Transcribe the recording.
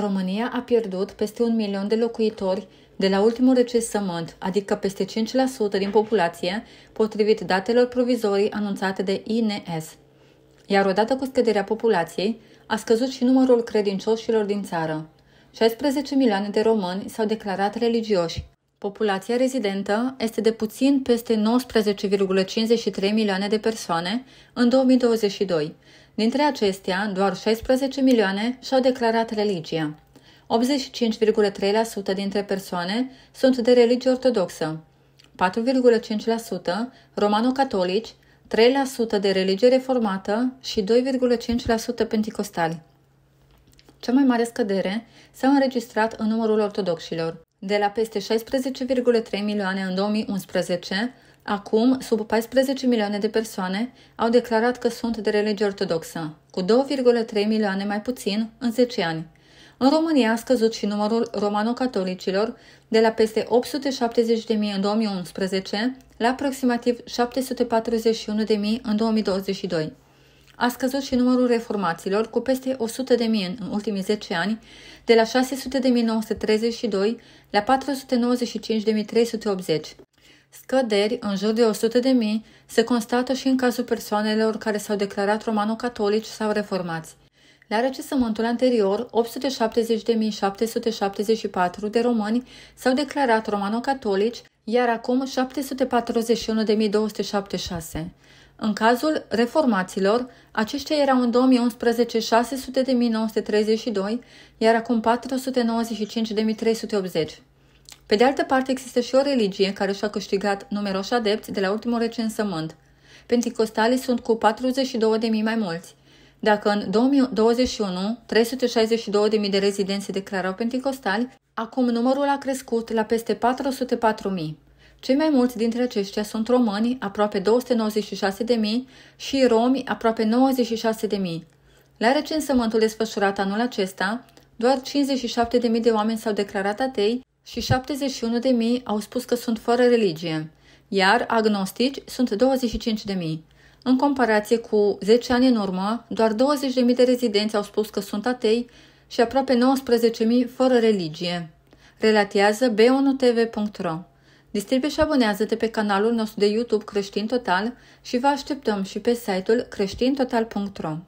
România a pierdut peste un milion de locuitori de la ultimul recensământ, adică peste 5% din populație, potrivit datelor provizorii anunțate de INS. Iar odată cu scăderea populației, a scăzut și numărul credincioșilor din țară. 16 milioane de români s-au declarat religioși. Populația rezidentă este de puțin peste 19,53 milioane de persoane în 2022, Dintre acestea, doar 16 milioane și-au declarat religia. 85,3% dintre persoane sunt de religie ortodoxă, 4,5% romano-catolici, 3% de religie reformată și 2,5% penticostali. Cea mai mare scădere s-a înregistrat în numărul ortodoxilor, de la peste 16,3 milioane în 2011 Acum, sub 14 milioane de persoane au declarat că sunt de religie ortodoxă, cu 2,3 milioane mai puțin în 10 ani. În România a scăzut și numărul romano-catolicilor de la peste 870.000 în 2011 la aproximativ 741.000 în 2022. A scăzut și numărul reformaților cu peste 100.000 în ultimii 10 ani, de la 932 la 380. Scăderi în jur de 100 de mii se constată și în cazul persoanelor care s-au declarat romano-catolici sau reformați. La recesământul anterior, 870.774 de români s-au declarat romano-catolici, iar acum 741.276. În cazul reformaților, aceștia erau în 2011 600.932, iar acum 495.380. Pe de altă parte, există și o religie care și-a câștigat numeroși adepți de la ultimul recensământ. Pentecostalii sunt cu 42.000 mai mulți. Dacă în 2021 362.000 de rezidenți declarau pentecostali, acum numărul a crescut la peste 404.000. Cei mai mulți dintre aceștia sunt români, aproape 296.000, și romi, aproape 96.000. La recensământul desfășurat anul acesta, doar 57.000 de oameni s-au declarat atei, și 71.000 au spus că sunt fără religie, iar agnostici sunt 25.000. În comparație cu 10 ani în urmă, doar 20.000 de rezidenți au spus că sunt atei și aproape 19.000 fără religie. Relatează b1tv.ro. Distribuie și abonează-te pe canalul nostru de YouTube Creștin Total și vă așteptăm și pe site-ul creștintotal.ro.